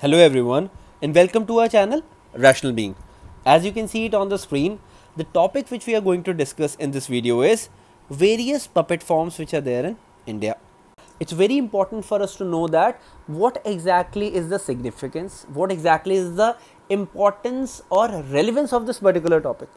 Hello everyone and welcome to our channel Rational Being. As you can see it on the screen, the topic which we are going to discuss in this video is various puppet forms which are there in India. It's very important for us to know that what exactly is the significance, what exactly is the importance or relevance of this particular topic.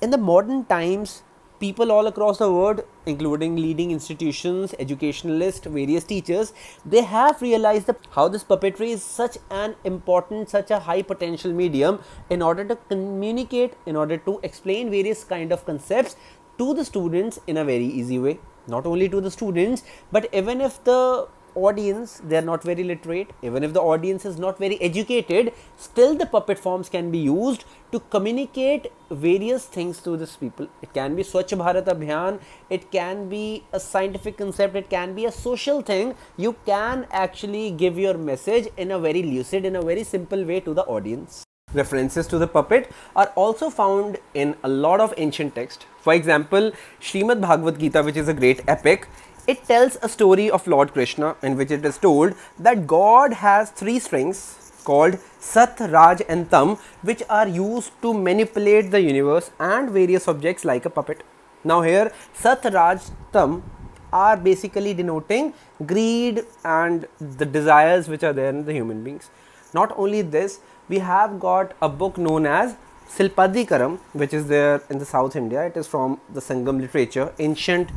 In the modern times, people all across the world, including leading institutions, educationalists, various teachers, they have realized the, how this puppetry is such an important, such a high potential medium in order to communicate, in order to explain various kind of concepts to the students in a very easy way. Not only to the students, but even if the audience they are not very literate even if the audience is not very educated still the puppet forms can be used to communicate various things to these people it can be swachh bharat abhiyan it can be a scientific concept it can be a social thing you can actually give your message in a very lucid in a very simple way to the audience references to the puppet are also found in a lot of ancient text for example srimad bhagavad gita which is a great epic it tells a story of Lord Krishna in which it is told that God has three strings called Sat, Raj and Tam which are used to manipulate the universe and various objects like a puppet. Now here Sat, Raj, Tam are basically denoting greed and the desires which are there in the human beings. Not only this, we have got a book known as Silpadikaram which is there in the South India. It is from the Sangam literature, ancient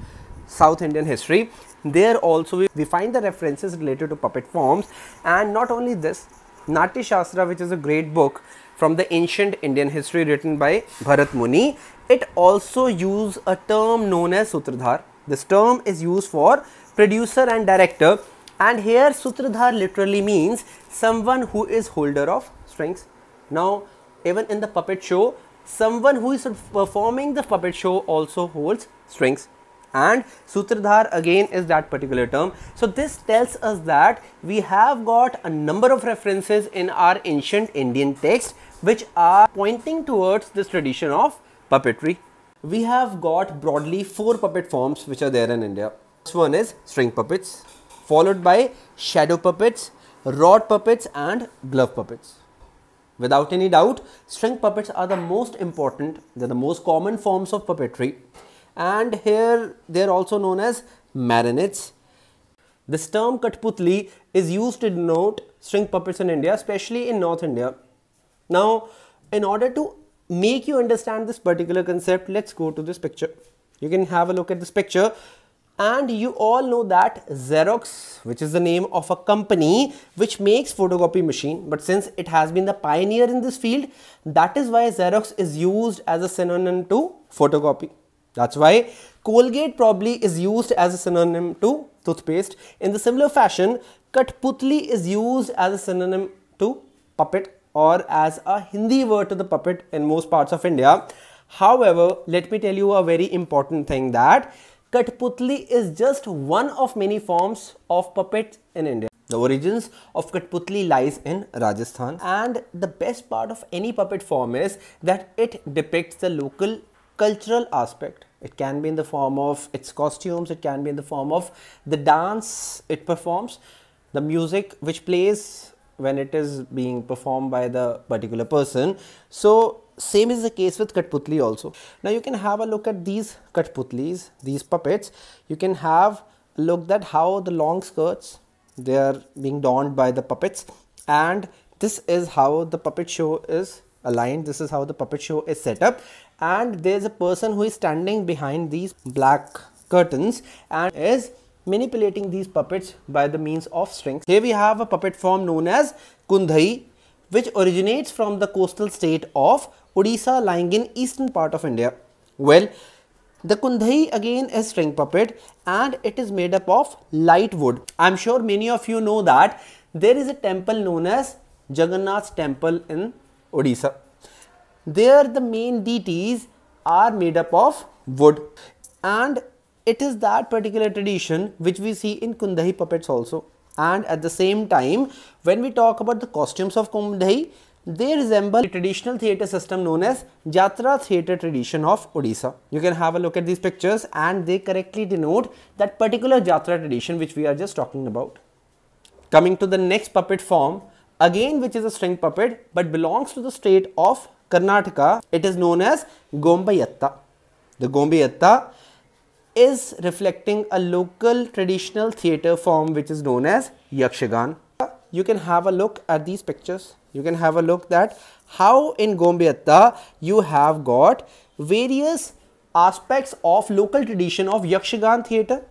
South Indian history. There also we, we find the references related to puppet forms and not only this, Nati Shastra which is a great book from the ancient Indian history written by Bharat Muni, it also use a term known as Sutradhar. This term is used for producer and director and here Sutradhar literally means someone who is holder of strings. Now even in the puppet show, someone who is performing the puppet show also holds strings and Sutradhar again is that particular term. So this tells us that we have got a number of references in our ancient Indian text which are pointing towards this tradition of puppetry. We have got broadly four puppet forms which are there in India. First one is string puppets followed by shadow puppets, rod puppets and glove puppets. Without any doubt, string puppets are the most important, they're the most common forms of puppetry and here they are also known as marionettes. This term Katputli is used to denote string puppets in India, especially in North India. Now, in order to make you understand this particular concept, let's go to this picture. You can have a look at this picture and you all know that Xerox, which is the name of a company which makes photocopy machine, but since it has been the pioneer in this field, that is why Xerox is used as a synonym to photocopy. That's why Colgate probably is used as a synonym to toothpaste. In the similar fashion, Katputli is used as a synonym to puppet or as a Hindi word to the puppet in most parts of India. However, let me tell you a very important thing that Katputli is just one of many forms of puppet in India. The origins of Katputli lies in Rajasthan and the best part of any puppet form is that it depicts the local cultural aspect. It can be in the form of its costumes, it can be in the form of the dance it performs, the music which plays when it is being performed by the particular person. So same is the case with Katputli also. Now you can have a look at these Katputlis, these puppets. You can have look at how the long skirts they are being donned by the puppets and this is how the puppet show is aligned this is how the puppet show is set up and there's a person who is standing behind these black curtains and is manipulating these puppets by the means of strings. Here we have a puppet form known as Kundhai which originates from the coastal state of Odisha lying in eastern part of India. Well, the Kundhai again is string puppet and it is made up of light wood. I'm sure many of you know that there is a temple known as Jagannath temple in Odisha. There the main deities are made up of wood and it is that particular tradition which we see in Kundahi puppets also. And at the same time, when we talk about the costumes of Kundahi, they resemble the traditional theatre system known as Jatra theatre tradition of Odisha. You can have a look at these pictures and they correctly denote that particular Jatra tradition which we are just talking about. Coming to the next puppet form, again which is a string puppet but belongs to the state of Karnataka, it is known as Gombayatta. The Gombayatta is reflecting a local traditional theatre form which is known as Yakshagan. You can have a look at these pictures. You can have a look that how in Gombayatta you have got various aspects of local tradition of Yakshagan theatre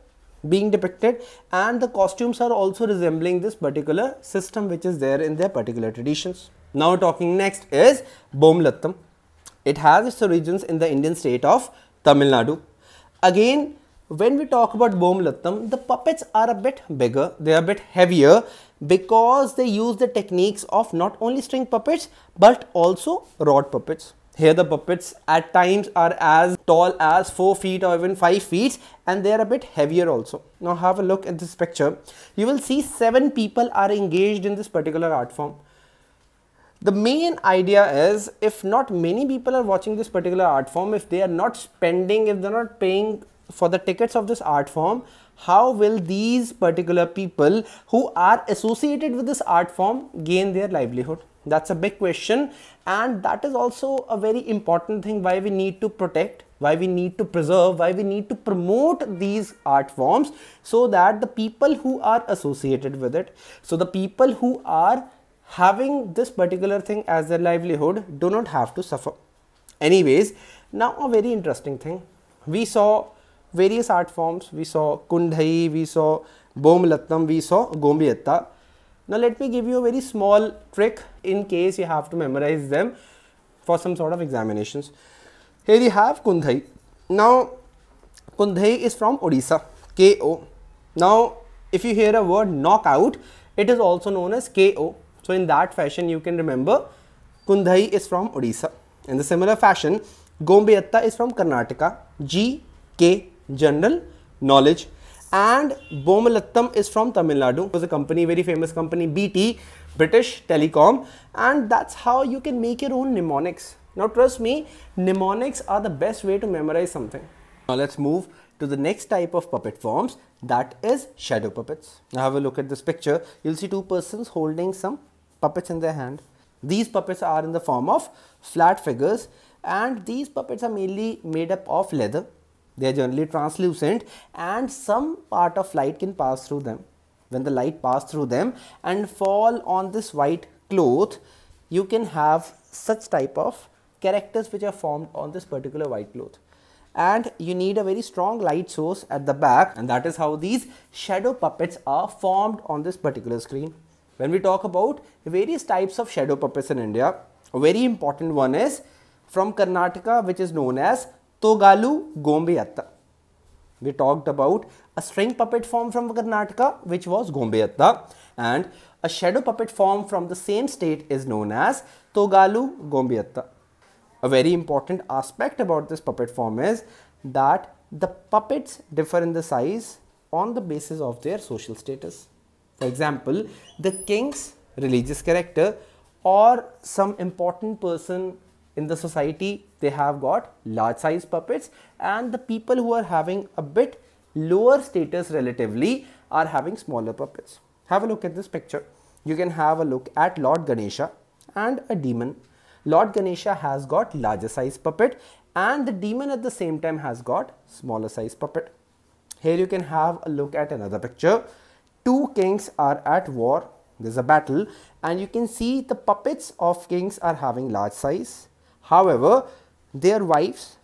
being depicted and the costumes are also resembling this particular system which is there in their particular traditions. Now talking next is Bomlattam. It has its origins in the Indian state of Tamil Nadu. Again, when we talk about Bomlattam, the puppets are a bit bigger, they are a bit heavier because they use the techniques of not only string puppets but also rod puppets. Here the puppets at times are as tall as 4 feet or even 5 feet and they are a bit heavier also. Now have a look at this picture. You will see 7 people are engaged in this particular art form the main idea is if not many people are watching this particular art form if they are not spending if they're not paying for the tickets of this art form how will these particular people who are associated with this art form gain their livelihood that's a big question and that is also a very important thing why we need to protect why we need to preserve why we need to promote these art forms so that the people who are associated with it so the people who are having this particular thing as their livelihood do not have to suffer. Anyways, now a very interesting thing. We saw various art forms. We saw Kundhai, we saw Bomlattam, we saw Gombiyatta. Now let me give you a very small trick in case you have to memorize them for some sort of examinations. Here we have Kundhai. Now Kundhai is from Odisha, KO. Now if you hear a word knockout, it is also known as KO. So in that fashion, you can remember Kundhai is from Odisha. In the similar fashion, Gombeyatta is from Karnataka. G, K, General Knowledge. And Bomalattam is from Tamil Nadu. It was a company, very famous company, BT, British Telecom. And that's how you can make your own mnemonics. Now trust me, mnemonics are the best way to memorize something. Now let's move to the next type of puppet forms that is shadow puppets. Now have a look at this picture. You'll see two persons holding some puppets in their hand. These puppets are in the form of flat figures and these puppets are mainly made up of leather. They are generally translucent and some part of light can pass through them. When the light passes through them and fall on this white cloth, you can have such type of characters which are formed on this particular white cloth. And you need a very strong light source at the back and that is how these shadow puppets are formed on this particular screen when we talk about various types of shadow puppets in India, a very important one is from Karnataka which is known as Togalu Gombeyatta. We talked about a string puppet form from Karnataka which was Gombeyatta and a shadow puppet form from the same state is known as Togalu Gombeyatta. A very important aspect about this puppet form is that the puppets differ in the size on the basis of their social status. For example, the king's religious character or some important person in the society, they have got large size puppets and the people who are having a bit lower status relatively are having smaller puppets. Have a look at this picture. You can have a look at Lord Ganesha and a demon. Lord Ganesha has got larger size puppet and the demon at the same time has got smaller size puppet. Here you can have a look at another picture two kings are at war there's a battle and you can see the puppets of kings are having large size however their wives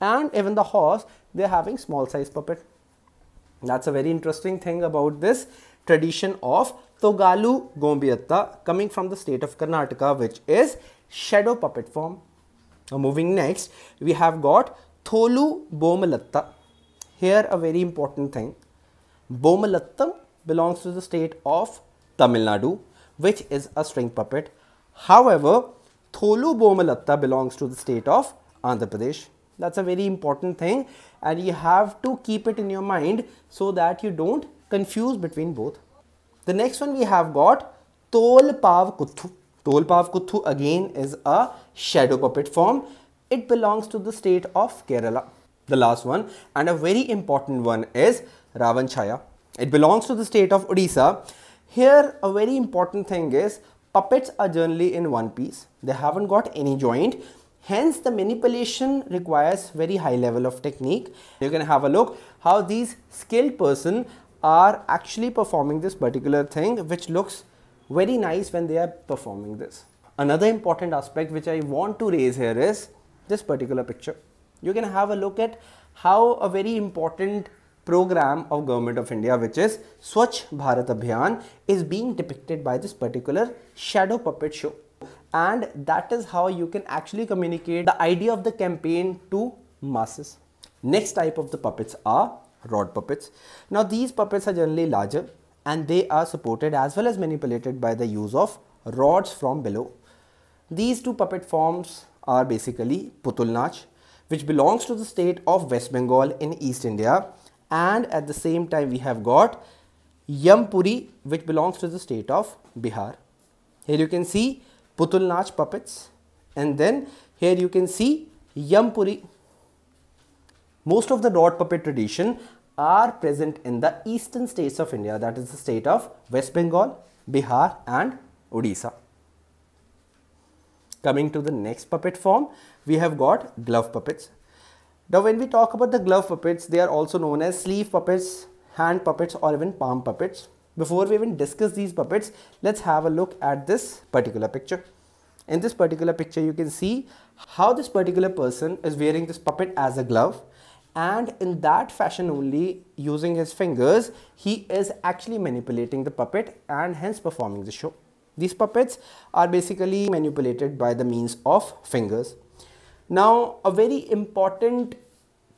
and even the horse they're having small size puppet that's a very interesting thing about this tradition of Togalu Gombiatta coming from the state of Karnataka which is shadow puppet form. Now moving next we have got Tholu Bomalatta. Here a very important thing. Bomalattam belongs to the state of Tamil Nadu, which is a string puppet. However, Tholu Bomalatta belongs to the state of Andhra Pradesh. That's a very important thing and you have to keep it in your mind so that you don't confuse between both. The next one we have got Tol Pav Kuthu. Tol Pav Kuthu again is a shadow puppet form. It belongs to the state of Kerala. The last one and a very important one is Chaya. It belongs to the state of Odisha. Here a very important thing is puppets are generally in one piece. They haven't got any joint. Hence the manipulation requires very high level of technique. You can have a look how these skilled person are actually performing this particular thing which looks very nice when they are performing this. Another important aspect which I want to raise here is this particular picture. You can have a look at how a very important program of government of India which is Swachh Bharat Abhiyan is being depicted by this particular shadow puppet show and that is how you can actually communicate the idea of the campaign to masses. Next type of the puppets are rod puppets. Now these puppets are generally larger and they are supported as well as manipulated by the use of rods from below. These two puppet forms are basically Putul Nach which belongs to the state of West Bengal in East India and at the same time we have got Yampuri which belongs to the state of Bihar. Here you can see Putulnach puppets and then here you can see Yampuri. Most of the rod puppet tradition are present in the eastern states of India that is the state of West Bengal, Bihar and Odisha. Coming to the next puppet form, we have got glove puppets. Now when we talk about the glove puppets, they are also known as sleeve puppets, hand puppets or even palm puppets. Before we even discuss these puppets, let's have a look at this particular picture. In this particular picture, you can see how this particular person is wearing this puppet as a glove and in that fashion only using his fingers, he is actually manipulating the puppet and hence performing the show. These puppets are basically manipulated by the means of fingers. Now, a very important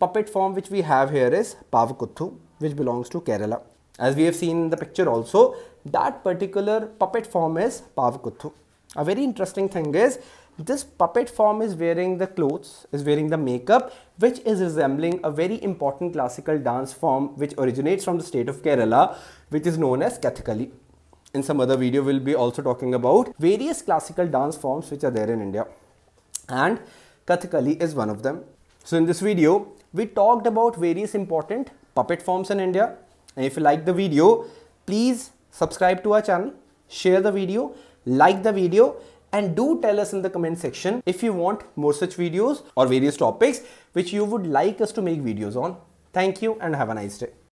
puppet form which we have here is Pavakuthu, which belongs to Kerala. As we have seen in the picture also, that particular puppet form is Pavakuthu. A very interesting thing is, this puppet form is wearing the clothes, is wearing the makeup, which is resembling a very important classical dance form which originates from the state of Kerala, which is known as Kathakali. In some other video, we'll be also talking about various classical dance forms which are there in India. And Kathakali is one of them. So in this video, we talked about various important puppet forms in India. And if you like the video, please subscribe to our channel, share the video, like the video and do tell us in the comment section if you want more such videos or various topics which you would like us to make videos on. Thank you and have a nice day.